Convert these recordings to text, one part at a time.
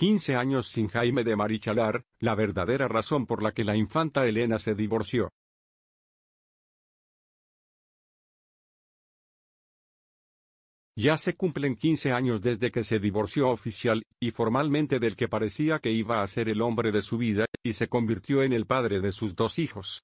15 años sin Jaime de Marichalar, la verdadera razón por la que la infanta Elena se divorció. Ya se cumplen 15 años desde que se divorció oficial y formalmente del que parecía que iba a ser el hombre de su vida, y se convirtió en el padre de sus dos hijos.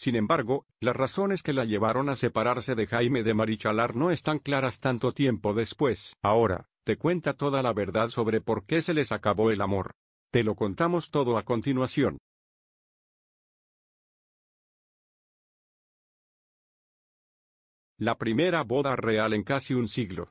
Sin embargo, las razones que la llevaron a separarse de Jaime de Marichalar no están claras tanto tiempo después. Ahora, te cuenta toda la verdad sobre por qué se les acabó el amor. Te lo contamos todo a continuación. La primera boda real en casi un siglo.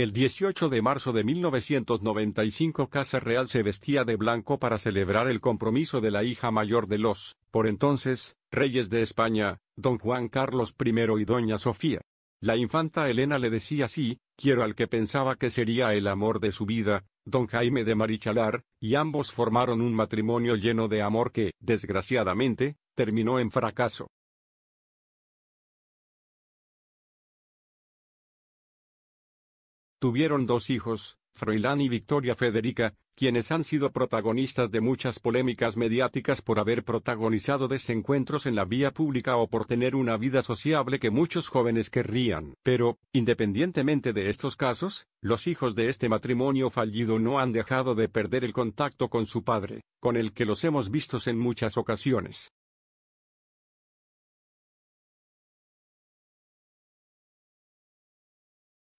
El 18 de marzo de 1995 Casa Real se vestía de blanco para celebrar el compromiso de la hija mayor de los, por entonces, reyes de España, don Juan Carlos I y doña Sofía. La infanta Elena le decía sí, quiero al que pensaba que sería el amor de su vida, don Jaime de Marichalar, y ambos formaron un matrimonio lleno de amor que, desgraciadamente, terminó en fracaso. Tuvieron dos hijos, Froilán y Victoria Federica, quienes han sido protagonistas de muchas polémicas mediáticas por haber protagonizado desencuentros en la vía pública o por tener una vida sociable que muchos jóvenes querrían. Pero, independientemente de estos casos, los hijos de este matrimonio fallido no han dejado de perder el contacto con su padre, con el que los hemos vistos en muchas ocasiones.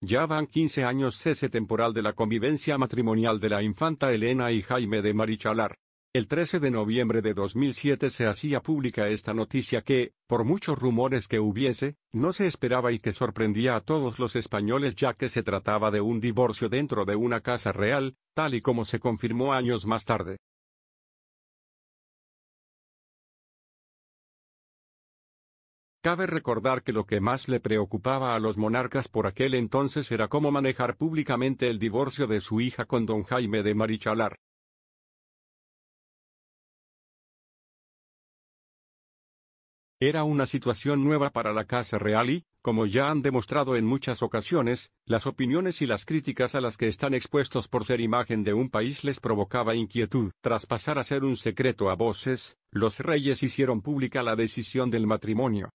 Ya van 15 años cese temporal de la convivencia matrimonial de la infanta Elena y Jaime de Marichalar. El 13 de noviembre de 2007 se hacía pública esta noticia que, por muchos rumores que hubiese, no se esperaba y que sorprendía a todos los españoles ya que se trataba de un divorcio dentro de una casa real, tal y como se confirmó años más tarde. Cabe recordar que lo que más le preocupaba a los monarcas por aquel entonces era cómo manejar públicamente el divorcio de su hija con don Jaime de Marichalar. Era una situación nueva para la Casa Real y, como ya han demostrado en muchas ocasiones, las opiniones y las críticas a las que están expuestos por ser imagen de un país les provocaba inquietud. Tras pasar a ser un secreto a voces, los reyes hicieron pública la decisión del matrimonio.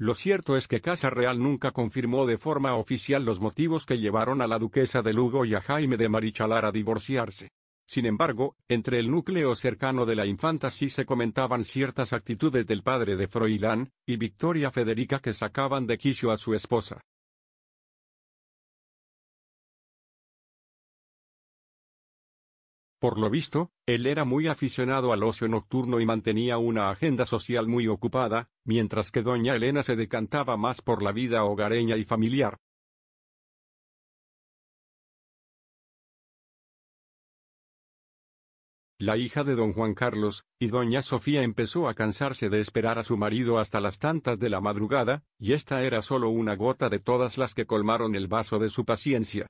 Lo cierto es que Casa Real nunca confirmó de forma oficial los motivos que llevaron a la duquesa de Lugo y a Jaime de Marichalar a divorciarse. Sin embargo, entre el núcleo cercano de la infanta sí se comentaban ciertas actitudes del padre de Froilán, y Victoria Federica que sacaban de quicio a su esposa. Por lo visto, él era muy aficionado al ocio nocturno y mantenía una agenda social muy ocupada, mientras que doña Elena se decantaba más por la vida hogareña y familiar. La hija de don Juan Carlos, y doña Sofía empezó a cansarse de esperar a su marido hasta las tantas de la madrugada, y esta era solo una gota de todas las que colmaron el vaso de su paciencia.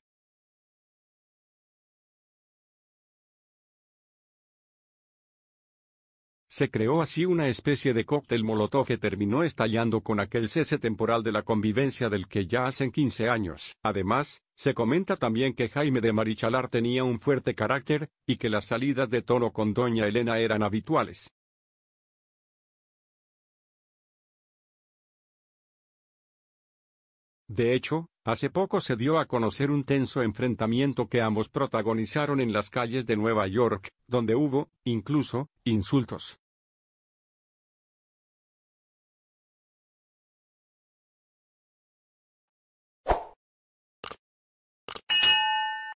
Se creó así una especie de cóctel molotov que terminó estallando con aquel cese temporal de la convivencia del que ya hacen 15 años. Además, se comenta también que Jaime de Marichalar tenía un fuerte carácter, y que las salidas de tono con doña Elena eran habituales. De hecho, hace poco se dio a conocer un tenso enfrentamiento que ambos protagonizaron en las calles de Nueva York, donde hubo, incluso, insultos.